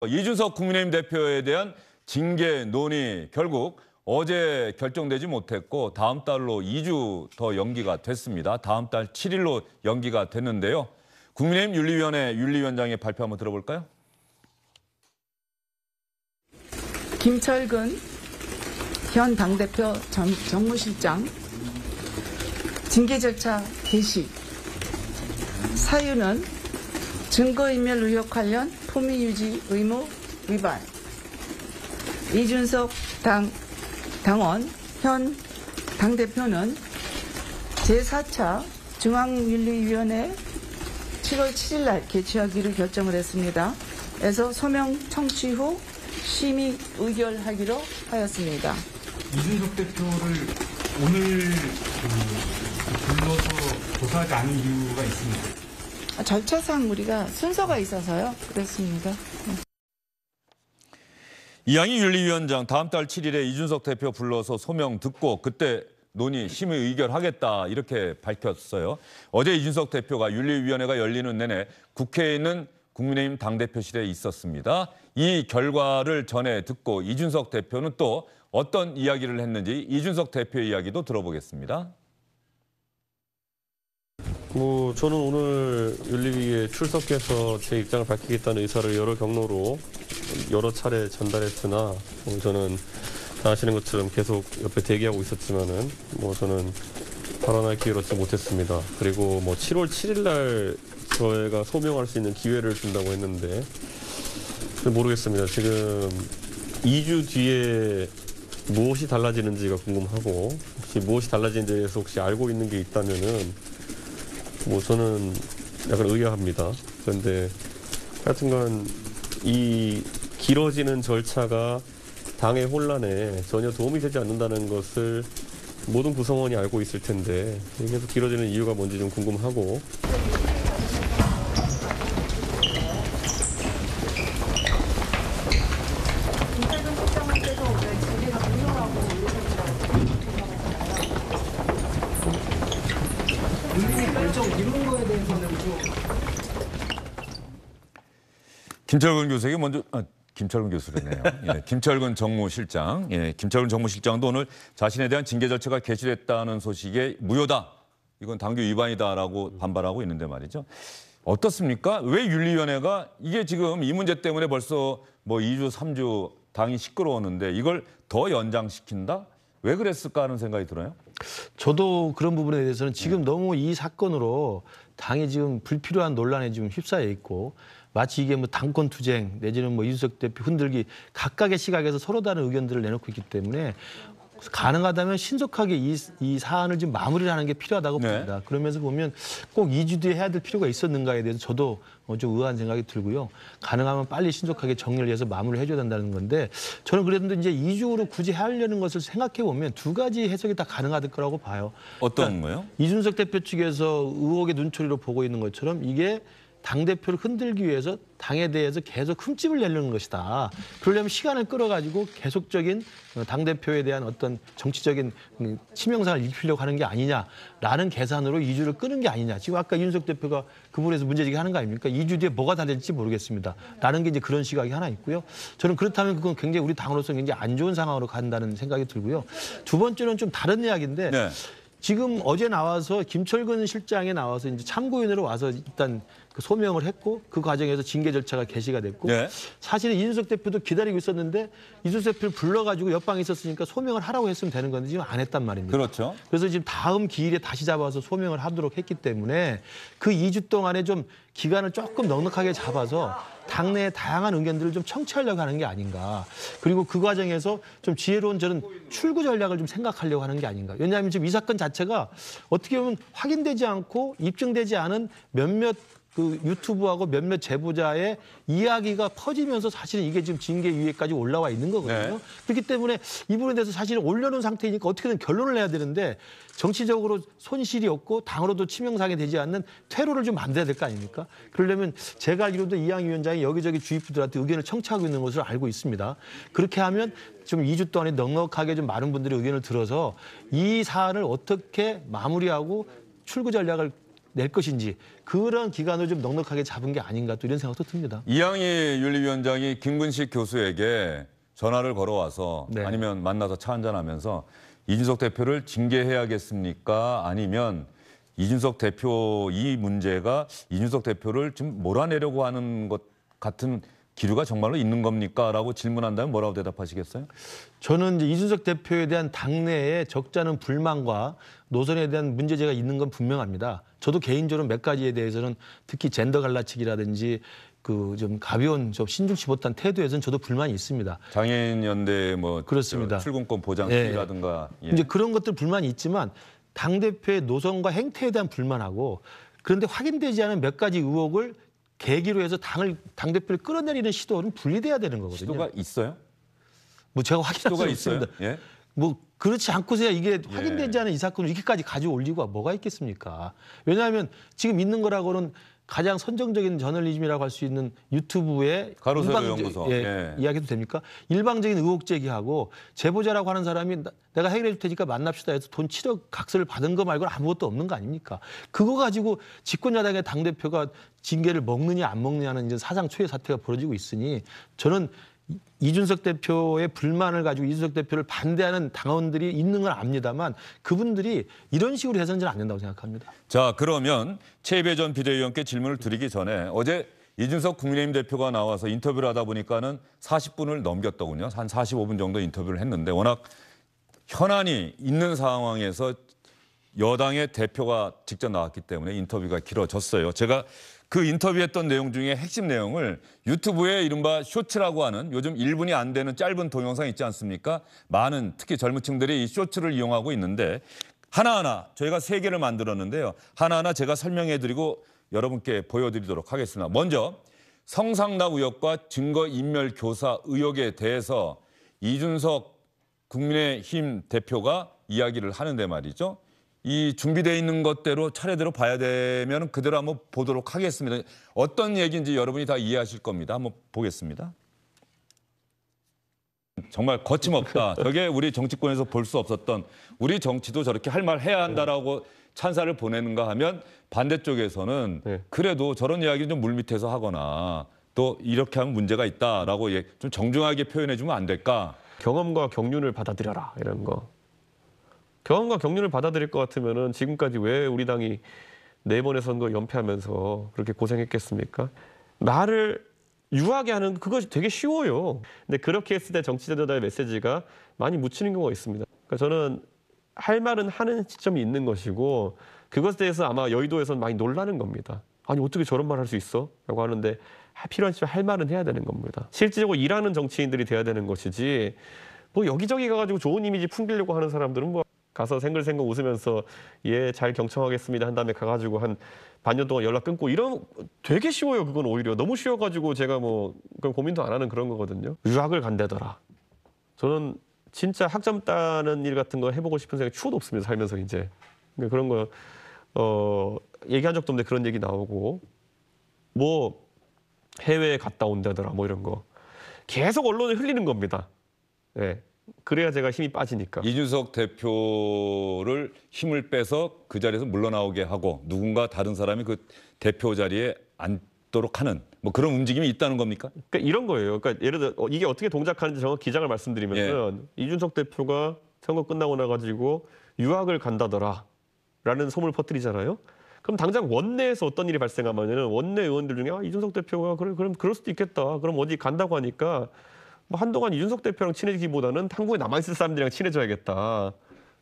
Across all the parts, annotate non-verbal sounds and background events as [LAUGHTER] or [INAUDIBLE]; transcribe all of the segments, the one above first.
어, 이준석 국민의힘 대표에 대한 징계 논의 결국 어제 결정되지 못했고 다음 달로 2주 더 연기가 됐습니다. 다음 달 7일로 연기가 됐는데요. 국민의힘 윤리위원회 윤리위원장의 발표 한번 들어볼까요? 김철근 현 당대표 전, 정무실장 징계 절차 개시 사유는 증거인멸 의혹 관련 품위유지 의무 위반 이준석 당 당원 현 당대표는 제4차 중앙윤리위원회 7월 7일 날 개최하기로 결정을 했습니다. 에서 서명 청취 후 심의 의결하기로 하였습니다. 이준석 대표를 오늘 그 불러서 조사하지 않은 이유가 있습니다. 아, 절차상 우리가 순서가 있어서요. 그렇습니다. 네. 이양희 윤리위원장 다음 달 7일에 이준석 대표 불러서 소명 듣고 그때 논의 심의 의결하겠다 이렇게 밝혔어요. 어제 이준석 대표가 윤리위원회가 열리는 내내 국회에 있는 국민의힘 당대표실에 있었습니다. 이 결과를 전해 듣고 이준석 대표는 또 어떤 이야기를 했는지 이준석 대표 의 이야기도 들어보겠습니다. 뭐 저는 오늘 윤리위에 출석해서 제 입장을 밝히겠다는 의사를 여러 경로로 여러 차례 전달했으나 뭐 저는 다 아시는 것처럼 계속 옆에 대기하고 있었지만은 뭐 저는 발언할 기회를 얻지 못했습니다. 그리고 뭐 7월 7일 날 저희가 소명할 수 있는 기회를 준다고 했는데 모르겠습니다. 지금 2주 뒤에 무엇이 달라지는지가 궁금하고 혹시 무엇이 달라지는지 대해서 혹시 알고 있는 게 있다면은 뭐 저는 약간 의아합니다. 그런데 하여튼간 이 길어지는 절차가 당의 혼란에 전혀 도움이 되지 않는다는 것을 모든 구성원이 알고 있을 텐데 계속 길어지는 이유가 뭔지 좀 궁금하고 이런 거에 대해서는 좀 김철근 교수에게 먼저 아, 김철근 교수랬네요. [LAUGHS] 예, 김철근 정무실장, 예, 김철근 정무실장도 오늘 자신에 대한 징계 절차가 개시됐다는 소식에 무효다. 이건 당규 위반이다라고 반발하고 있는데 말이죠. 어떻습니까? 왜 윤리위원회가 이게 지금 이 문제 때문에 벌써 뭐 2주, 3주 당이 시끄러웠는데 이걸 더 연장시킨다? 왜 그랬을까 하는 생각이 들어요. 저도 그런 부분에 대해서는 지금 네. 너무 이 사건으로 당이 지금 불필요한 논란에 지금 휩싸여 있고 마치 이게 뭐 당권 투쟁 내지는 뭐 이준석 대표 흔들기 각각의 시각에서 서로 다른 의견들을 내놓고 있기 때문에 가능하다면 신속하게 이, 이 사안을 좀 마무리를 하는 게 필요하다고 네. 봅니다. 그러면서 보면 꼭 2주 뒤에 해야 될 필요가 있었는가에 대해서 저도 어, 좀 의아한 생각이 들고요. 가능하면 빨리 신속하게 정리를 해서 마무리를 해줘야 된다는 건데 저는 그래도 이제 2주로 굳이 하려는 것을 생각해 보면 두 가지 해석이 다 가능하실 거라고 봐요. 어떤 그러니까 거요? 이준석 대표 측에서 의혹의 눈초리로 보고 있는 것처럼 이게 당대표를 흔들기 위해서 당에 대해서 계속 흠집을 내려는 것이다. 그러려면 시간을 끌어가지고 계속적인 당대표에 대한 어떤 정치적인 치명상을 입히려고 하는 게 아니냐라는 계산으로 2주를 끄는 게 아니냐. 지금 아까 윤석 대표가 그 부분에서 문제제기 하는 거 아닙니까? 2주 뒤에 뭐가 다 될지 모르겠습니다. 라는 게 이제 그런 시각이 하나 있고요. 저는 그렇다면 그건 굉장히 우리 당으로서 굉장히 안 좋은 상황으로 간다는 생각이 들고요. 두 번째는 좀 다른 이야기인데 네. 지금 어제 나와서 김철근 실장에 나와서 이제 참고인으로 와서 일단 그 소명을 했고 그 과정에서 징계 절차가 개시가 됐고 네. 사실은 이준석 대표도 기다리고 있었는데 이준석 대표를 불러가지고 옆방에 있었으니까 소명을 하라고 했으면 되는 건데 지금 안 했단 말입니다. 그렇죠. 그래서 지금 다음 기일에 다시 잡아서 소명을 하도록 했기 때문에 그 2주 동안에 좀 기간을 조금 넉넉하게 잡아서 당내의 다양한 의견들을 좀 청취하려고 하는 게 아닌가. 그리고 그 과정에서 좀 지혜로운 저는 출구 전략을 좀 생각하려고 하는 게 아닌가. 왜냐하면 지금 이 사건 자체가 어떻게 보면 확인되지 않고 입증되지 않은 몇몇 그 유튜브하고 몇몇 제보자의 이야기가 퍼지면서 사실은 이게 지금 징계 위에까지 올라와 있는 거거든요. 네. 그렇기 때문에 이 부분에 대해서 사실은 올려놓은 상태이니까 어떻게든 결론을 내야 되는데 정치적으로 손실이 없고 당으로도 치명상이 되지 않는 퇴로를 좀 만들어야 될 거 아닙니까? 그러려면 제가 알기로도 이양 위원장이 여기저기 주입부들한테 의견을 청취하고 있는 것으로 알고 있습니다. 그렇게 하면 좀 2주 동안에 넉넉하게 좀 많은 분들의 의견을 들어서 이 사안을 어떻게 마무리하고 출구 전략을 낼 것인지 그런 기간을 좀 넉넉하게 잡은 게 아닌가 또 이런 생각도 듭니다. 이양희 윤리위원장이 김근식 교수에게 전화를 걸어와서 네. 아니면 만나서 차 한잔하면서 이준석 대표를 징계해야겠습니까? 아니면 이준석 대표 이 문제가 이준석 대표를 좀 몰아내려고 하는 것 같은 기류가 정말로 있는 겁니까? 라고 질문한다면 뭐라고 대답하시겠어요? 저는 이제 이준석 대표에 대한 당내의 적잖은 불만과 노선에 대한 문제제가 있는 건 분명합니다. 저도 개인적으로 몇 가지에 대해서는 특히 젠더 갈라치기라든지 그 좀 가벼운 좀 신중치 못한 태도에선 저도 불만이 있습니다. 장애인 연대 뭐 그렇습니다. 출근권 보장이라든가 예. 예. 예. 이제 그런 것들 불만이 있지만 당 대표의 노선과 행태에 대한 불만하고 그런데 확인되지 않은 몇 가지 의혹을 계기로 해서 당을 당 대표를 끌어내리는 시도는 분리돼야 되는 거거든요. 시도가 있어요? 뭐 제가 확인할 수가 있습니다. 예? 뭐 그렇지 않고서야 이게 예. 확인되지 않은 이 사건을 이렇게까지 가져 올리고가 뭐가 있겠습니까? 왜냐하면 지금 있는 거라고는 가장 선정적인 저널리즘이라고 할 수 있는 유튜브의 가로세로 예, 예. 이야기도 됩니까? 일방적인 의혹 제기하고 제보자라고 하는 사람이 나, 내가 해결해 줄 테니까 만납시다 해서 돈 7억 각서를 받은 거 말고는 아무것도 없는 거 아닙니까? 그거 가지고 집권 야당의 당 대표가 징계를 먹느냐 안 먹느냐는 이제 사상 초의 사태가 벌어지고 있으니 저는 이준석 대표의 불만을 가지고 이준석 대표를 반대하는 당원들이 있는 건 압니다만 그분들이 이런 식으로 해서는 잘안 된다고 생각합니다. 자 그러면 최배 전 비대위원께 질문을 드리기 전에 어제 이준석 국민의힘 대표가 나와서 인터뷰를 하다 보니까는 40분을 넘겼더군요. 한 45분 정도 인터뷰를 했는데 워낙 현안이 있는 상황에서 여당의 대표가 직접 나왔기 때문에 인터뷰가 길어졌어요. 제가 그 인터뷰했던 내용 중에 핵심 내용을 유튜브에 이른바 쇼츠라고 하는 요즘 1분이 안 되는 짧은 동영상 있지 않습니까? 많은 특히 젊은 층들이 이 쇼츠를 이용하고 있는데 하나하나 저희가 세 개를 만들었는데요. 하나하나 제가 설명해 드리고 여러분께 보여드리도록 하겠습니다. 먼저 성상납 의혹과 증거인멸 교사 의혹에 대해서 이준석 국민의힘 대표가 이야기를 하는데 말이죠. 이 준비되어 있는 것대로 차례대로 봐야 되면 그대로 한번 보도록 하겠습니다. 어떤 얘기인지 여러분이 다 이해하실 겁니다. 한번 보겠습니다. 정말 거침없다. 저게 우리 정치권에서 볼 수 없었던 우리 정치도 저렇게 할 말 해야 한다라고 찬사를 보내는가 하면 반대쪽에서는 네. 그래도 저런 이야기는 좀 물밑에서 하거나 또 이렇게 하면 문제가 있다라고 예, 좀 정중하게 표현해 주면 안 될까? 경험과 경륜을 받아들여라 이런 거. 경험과 격려를 받아들일 것 같으면은 지금까지 왜 우리 당이 네 번의 선거 연패하면서 그렇게 고생했겠습니까? 나를 유하게 하는 그것이 되게 쉬워요. 근데 그렇게 했을 때 정치자들의 메시지가 많이 묻히는 경우가 있습니다. 그러니까 저는 할 말은 하는 시점이 있는 것이고 그것에 대해서 아마 여의도에서는 많이 놀라는 겁니다. 아니 어떻게 저런 말 할 수 있어? 라고 하는데 필요한 시에 할 말은 해야 되는 겁니다. 실질적으로 일하는 정치인들이 돼야 되는 것이지 뭐 여기저기 가가지고 좋은 이미지 풍기려고 하는 사람들은 뭐 가서 생글생글 웃으면서 예잘 경청하겠습니다 한 다음에 가가지고 한 반년 동안 연락 끊고 이런 되게 쉬워요 그건 오히려 너무 쉬워가지고 제가 뭐 그런 고민도 안 하는 그런 거거든요 유학을 간다더라 저는 진짜 학점 따는 일 같은 거 해보고 싶은 생각이 추호도 없습니다 살면서 이제 그런거 어, 얘기한 적도 없는데 그런 얘기 나오고 뭐 해외에 갔다 온다더라 뭐 이런 거 계속 언론에 흘리는 겁니다 예. 그래야 제가 힘이 빠지니까. 이준석 대표를 힘을 빼서 그 자리에서 물러나오게 하고 누군가 다른 사람이 그 대표 자리에 앉도록 하는 뭐 그런 움직임이 있다는 겁니까? 그러니까 이런 거예요. 그러니까 예를 들어 어, 이게 어떻게 동작하는지 정확 기장을 말씀드리면은 예. 이준석 대표가 선거 끝나고 나 가지고 유학을 간다더라라는 소문을 퍼뜨리잖아요. 그럼 당장 원내에서 어떤 일이 발생하면 원내 의원들 중에 아, 이준석 대표가 그래 그럼 그럴 수도 있겠다. 그럼 어디 간다고 하니까 뭐 한동안 이준석 대표랑 친해지기보다는 한국에 남아있을 사람들이랑 친해져야겠다.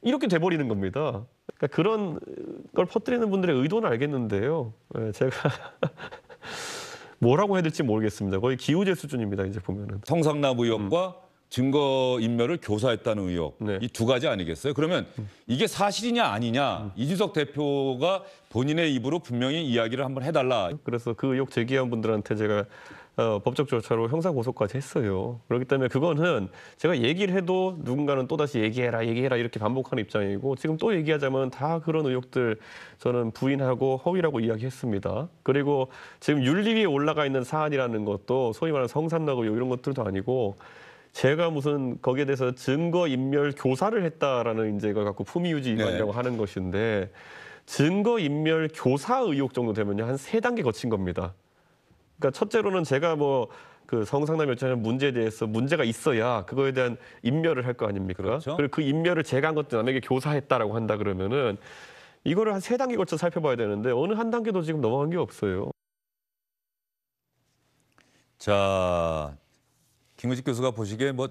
이렇게 돼버리는 겁니다. 그러니까 그런 어, 걸 퍼뜨리는 분들의 의도는 알겠는데요. 예, 제가 [LAUGHS] 뭐라고 해야 될지 모르겠습니다. 거의 기우제 수준입니다. 이제 보면은 성상납 의혹과 음. 증거 인멸을 교사했다는 의혹 네. 이두 가지 아니겠어요? 그러면 음. 이게 사실이냐 아니냐 음. 이준석 대표가 본인의 입으로 분명히 이야기를 한번 해달라. 그래서 그 의혹 제기한 분들한테 제가 어, 법적 절차로 형사 고소까지 했어요. 그렇기 때문에 그거는 제가 얘기를 해도 누군가는 또 다시 얘기해라, 얘기해라 이렇게 반복하는 입장이고 지금 또 얘기하자면 다 그런 의혹들 저는 부인하고 허위라고 이야기했습니다. 그리고 지금 윤리위에 올라가 있는 사안이라는 것도 소위 말하는 성산나고 이런 것들도 아니고 제가 무슨 거기에 대해서 증거 인멸 교사를 했다라는 이제 이걸 갖고 품위 유지 위반이라고 네. 하는 것인데 증거 인멸 교사 의혹 정도 되면요 한 세 단계 거친 겁니다. 그러니까 첫째로는 제가 뭐 그 성상담 요청는 문제에 대해서 문제가 있어야 그거에 대한 인멸을 할 거 아닙니까? 그렇죠. 그리고 그 인멸을 제가 한 것도 남에게 교사했다라고 한다 그러면은 이거를 한 세 단계 걸쳐 살펴봐야 되는데 어느 한 단계도 지금 넘어간 게 없어요. 자, 김우식 교수가 보시기에 뭐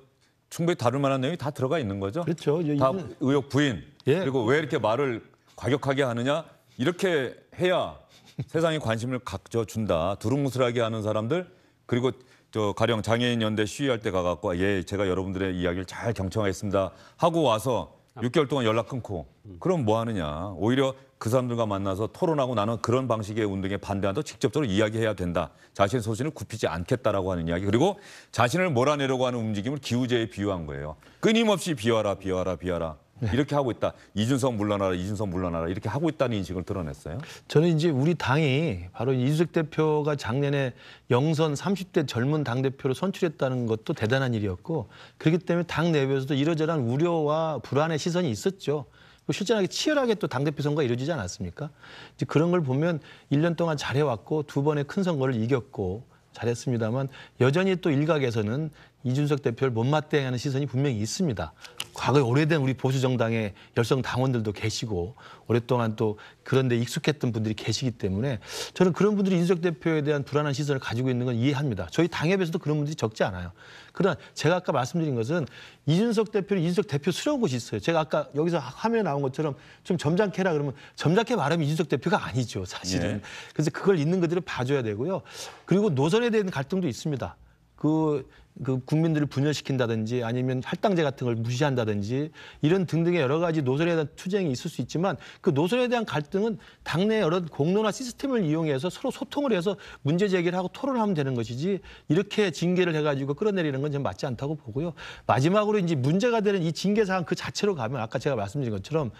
충분히 다룰 만한 내용이 다 들어가 있는 거죠? 그렇죠. 다 의혹 부인 예. 그리고 왜 이렇게 말을 과격하게 하느냐 이렇게 해야 세상에 관심을 가져준다. 두루뭉술하게 하는 사람들 그리고 저 가령 장애인 연대 시위할 때 가갖고 아, 예 제가 여러분들의 이야기를 잘 경청하겠습니다 하고 와서 6개월 동안 연락 끊고 그럼 뭐 하느냐 오히려 그 사람들과 만나서 토론하고 나는 그런 방식의 운동에 반대한다 직접적으로 이야기해야 된다 자신의 소신을 굽히지 않겠다라고 하는 이야기 그리고 자신을 몰아내려고 하는 움직임을 기우제에 비유한 거예요 끊임없이 비워라 비워라 비워라 네. 이렇게 하고 있다. 이준석 물러나라, 이준석 물러나라 이렇게 하고 있다는 인식을 드러냈어요. 저는 이제 우리 당이 바로 이준석 대표가 작년에 영선 30대 젊은 당 대표로 선출했다는 것도 대단한 일이었고 그렇기 때문에 당 내부에서도 이러저러한 우려와 불안의 시선이 있었죠. 실전하게 치열하게 또 당대표 선거가 이루어지지 않았습니까? 이제 그런 걸 보면 1년 동안 잘해왔고 두 번의 큰 선거를 이겼고 잘했습니다만 여전히 또 일각에서는 이준석 대표를 못마땅해하는 시선이 분명히 있습니다. 과거에 오래된 우리 보수 정당의 열성 당원들도 계시고 오랫동안 또 그런 데 익숙했던 분들이 계시기 때문에 저는 그런 분들이 이준석 대표에 대한 불안한 시선을 가지고 있는 건 이해합니다. 저희 당협에서도 그런 분들이 적지 않아요. 그러나 제가 아까 말씀드린 것은 이준석 대표는 이준석 대표 수려운 곳이 있어요. 제가 아까 여기서 화면에 나온 것처럼 좀 점잖게 라 그러면 점잖게 말하면 이준석 대표가 아니죠, 사실은. 네. 그래서 그걸 있는 그대로 봐줘야 되고요. 그리고 노선에 대한 갈등도 있습니다. 그, 그 국민들을 분열시킨다든지 아니면 할당제 같은 걸 무시한다든지 이런 등등의 여러 가지 노선에 대한 투쟁이 있을 수 있지만 그 노선에 대한 갈등은 당내 여러 공론화 시스템을 이용해서 서로 소통을 해서 문제 제기를 하고 토론하면 을 되는 것이지 이렇게 징계를 해가지고 끌어내리는 건 좀 맞지 않다고 보고요. 마지막으로 이제 문제가 되는 이 징계 사항 그 자체로 가면 아까 제가 말씀드린 것처럼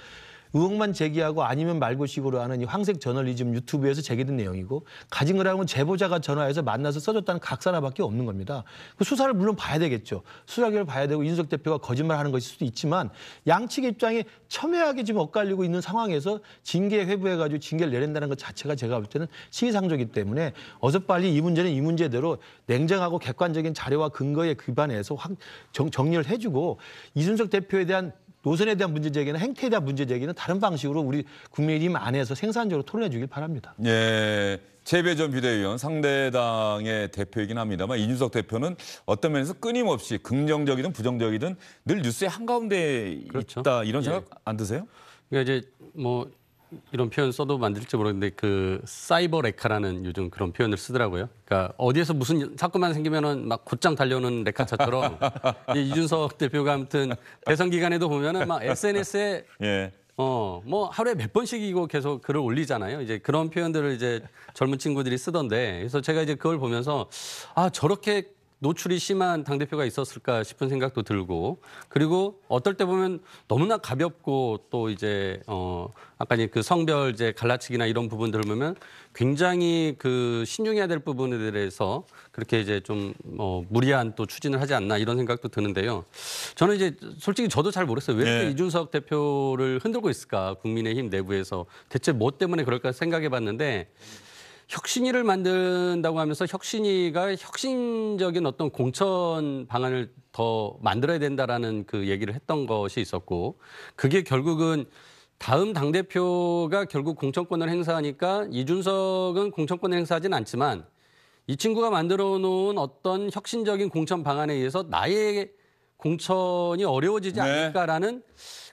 의혹만 제기하고 아니면 말고식으로 하는 이 황색 저널리즘 유튜브에서 제기된 내용이고 가진 거라면 제보자가 전화해서 만나서 써줬다는 각서나밖에 없는 겁니다. 그 수사를 물론 봐야 되겠죠. 수사 결을 봐야 되고 이 윤석 대표가 거짓말하는 것일 수도 있지만 양측 입장이 첨예하게 지금 엇갈리고 있는 상황에서 징계 회부해가지고 징계를 내린다는 것 자체가 제가 볼 때는 시의상조기 때문에 어서 빨리 이 문제는 이 문제대로 냉정하고 객관적인 자료와 근거에 기반해서 확 정, 정리를 해주고 이준석 대표에 대한 노선에 대한 문제 제기나 행태에 대한 문제 제기는 다른 방식으로 우리 국민의힘 안에서 생산적으로 토론해 주길 바랍니다. 예. 재배전 비대위원 상대당의 대표이긴 합니다만 이준석 대표는 어떤 면에서 끊임없이 긍정적이든 부정적이든 늘 뉴스의 한가운데 그렇죠. 있다 이런 예. 생각 예. 안 드세요? 그러니까 이제 뭐 이런 표현 써도 만들지 모르겠는데 그 사이버 레카라는 요즘 그런 표현을 쓰더라고요. 그러니까 어디에서 무슨 사건만 생기면은 막 곧장 달려오는 레카차처럼 [LAUGHS] 이준석 대표가 아무튼 대선 기간에도 보면은 막 SNS에 예. 어뭐 하루에 몇 번씩 이고 계속 글을 올리잖아요. 이제 그런 표현들을 이제 젊은 친구들이 쓰던데 그래서 제가 이제 그걸 보면서 아 저렇게 노출이 심한 당대표가 있었을까 싶은 생각도 들고 그리고 어떨 때 보면 너무나 가볍고 또 이제 어 아까 그 성별 이제 갈라치기나 이런 부분들을 보면 굉장히 그 신중해야 될 부분에 대해서 그렇게 이제 좀어 무리한 또 추진을 하지 않나 이런 생각도 드는데요. 저는 이제 솔직히 저도 잘 모르겠어요. 왜 네. 이준석 대표를 흔들고 있을까 국민의힘 내부에서 대체 뭐 때문에 그럴까 생각해 봤는데 혁신위를 만든다고 하면서 혁신위가 혁신적인 어떤 공천 방안을 더 만들어야 된다라는 그 얘기를 했던 것이 있었고 그게 결국은 다음 당 대표가 결국 공천권을 행사하니까 이준석은 공천권을 행사하진 않지만 이 친구가 만들어 놓은 어떤 혁신적인 공천 방안에 의해서 나의 공천이 어려워지지 네. 않을까라는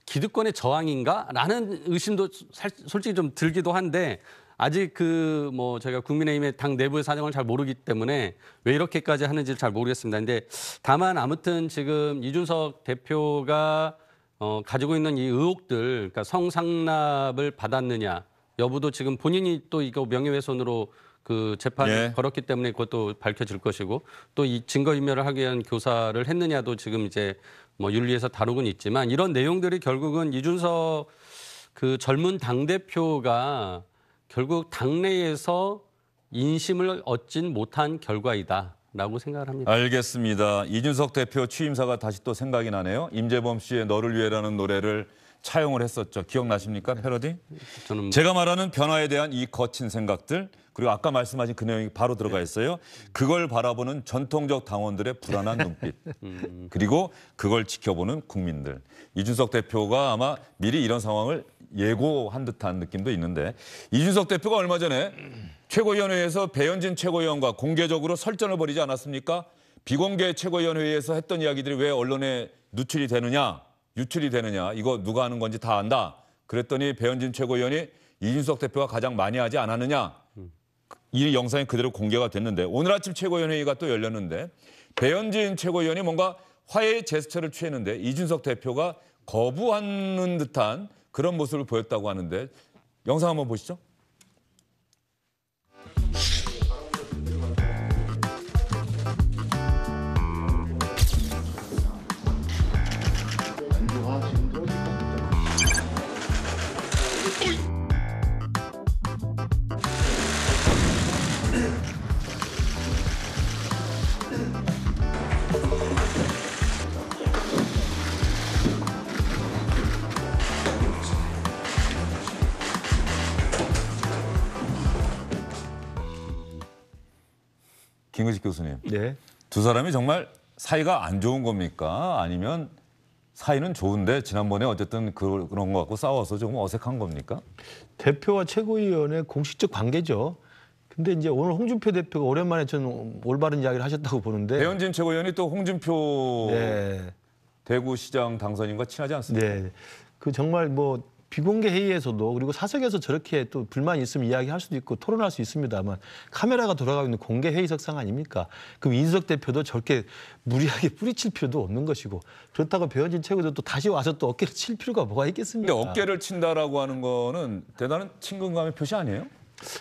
기득권의 저항인가라는 의심도 솔직히 좀 들기도 한데 아직 그뭐 저희가 국민의힘의 당 내부의 사정을 잘 모르기 때문에 왜 이렇게까지 하는지 잘 모르겠습니다. 근데 다만 아무튼 지금 이준석 대표가 어, 가지고 있는 이 의혹들, 그러니까 성상납을 받았느냐 여부도 지금 본인이 또 이거 명예훼손으로 그 재판을 예. 걸었기 때문에 그것도 밝혀질 것이고 또 이 증거인멸을 하기 위한 교사를 했느냐도 지금 이제 뭐 윤리에서 다루고는 있지만 이런 내용들이 결국은 이준석 그 젊은 당대표가 결국 당내에서 인심을 얻진 못한 결과이다라고 생각을 합니다. 알겠습니다. 이준석 대표 취임사가 다시 또 생각이 나네요. 임재범 씨의 너를 위해라는 노래를 차용을 했었죠. 기억나십니까? 패러디? 저는 제가 말하는 변화에 대한 이 거친 생각들 그리고 아까 말씀하신 그 내용이 바로 들어가 있어요. 그걸 바라보는 전통적 당원들의 불안한 눈빛 음. 그리고 그걸 지켜보는 국민들 이준석 대표가 아마 미리 이런 상황을 예고한 듯한 느낌도 있는데 이준석 대표가 얼마 전에 최고위원회에서 배현진 최고위원과 공개적으로 설전을 벌이지 않았습니까? 비공개 최고위원회에서 했던 이야기들이 왜 언론에 누출이 되느냐 유출이 되느냐 이거 누가 하는 건지 다 안다. 그랬더니 배현진 최고위원이 이준석 대표가 가장 많이 하지 않았느냐 이 영상이 그대로 공개가 됐는데 오늘 아침 최고위원회의가 또 열렸는데 배현진 최고위원이 뭔가 화해의 제스처를 취했는데 이준석 대표가 거부하는 듯한 그런 모습을 보였다고 하는데 영상 한번 보시죠. 김근식 교수님. 네. 두 사람이 정말 사이가 안 좋은 겁니까? 아니면 사이는 좋은데 지난번에 어쨌든 그- 런거 갖고 싸워서 조금 어색한 겁니까? 대표와 최고위원의 공식적 관계죠. 근데 이제 오늘 홍준표 대표가 오랜만에 저는 올바른 이야기를 하셨다고 보는데 배현진 최고위원이 또 홍준표 네. 대구시장 당선인과 친하지 않습니까? 네. 그 정말 뭐 비공개 회의에서도 그리고 사석에서 저렇게 또 불만 이 있으면 이야기할 수도 있고 토론할 수 있습니다만 카메라가 돌아가고 있는 공개 회의석상 아닙니까? 그럼 이준석 대표도 저렇게 무리하게 [LAUGHS] 뿌리칠 필요도 없는 것이고 그렇다고 배현진 최고도 또 다시 와서 또 어깨를 칠 필요가 뭐가 있겠습니까? 근데 어깨를 친다라고 하는 거는 대단한 친근감의 표시 아니에요?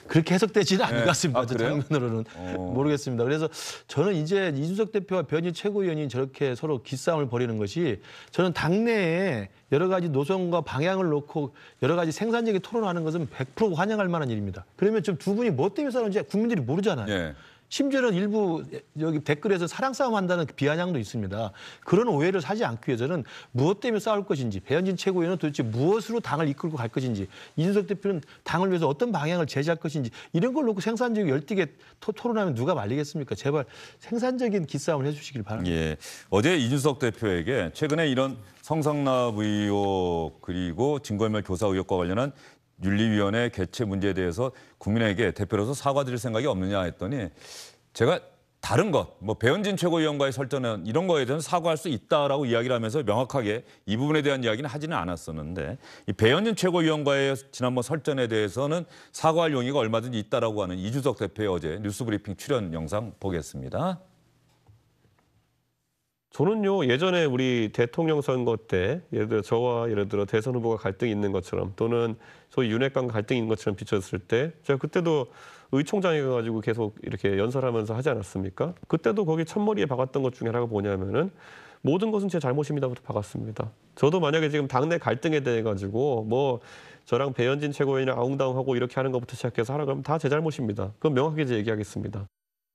그렇게 해석되지는 않은 네. 것 같습니다. 아, 장면으로는 어. 모르겠습니다. 그래서 저는 이제 이준석 대표와 변희 최고위원이 저렇게 서로 기싸움을 벌이는 것이 저는 당내에 여러 가지 노선과 방향을 놓고 여러 가지 생산적인 토론하는 것은 100% 환영할 만한 일입니다. 그러면 좀 두 분이 뭐 때문에 싸우는지 국민들이 모르잖아요. 예. 심지어는 일부 여기 댓글에서 사랑 싸움 한다는 그 비아냥도 있습니다. 그런 오해를 사지 않기 위해서는 무엇 때문에 싸울 것인지 배현진 최고위원은 도대체 무엇으로 당을 이끌고 갈 것인지 이준석 대표는 당을 위해서 어떤 방향을 제시할 것인지 이런 걸 놓고 생산적 열띠게 토론하면 누가 말리겠습니까? 제발 생산적인 기싸움을 해주시길 바랍니다. 예. 어제 이준석 대표에게 최근에 이런 성상납 의혹 그리고 징벌멸 교사 의혹과 관련한 윤리위원회 개최 문제에 대해서 국민에게 대표로서 사과드릴 생각이 없느냐 했더니 제가 다른 것, 뭐 배현진 최고위원과의 설전은 이런 거에 대해서 사과할 수 있다라고 이야기를 하면서 명확하게 이 부분에 대한 이야기는 하지는 않았었는데 이 배현진 최고위원과의 지난번 뭐 설전에 대해서는 사과할 용의가 얼마든지 있다라고 하는 이주석 대표의 어제 뉴스브리핑 출연 영상 보겠습니다. 저는요 예전에 우리 대통령 선거 때 예를 들어 저와 예를 들어 대선 후보가 갈등이 있는 것처럼 또는 소위 윤핵관 갈등인 것처럼 비춰졌을 때 제가 그때도 의총장이가지고 계속 이렇게 연설하면서 하지 않았습니까? 그때도 거기 첫머리에 박았던 것 중에 하나가 뭐냐면은 모든 것은 제 잘못입니다부터 박았습니다. 저도 만약에 지금 당내 갈등에 대해 가지고 뭐 저랑 배현진 최고위원이 아웅다웅하고 이렇게 하는 것부터 시작해서 하라 그러면 다 제 잘못입니다. 그럼 명확하게 얘기하겠습니다.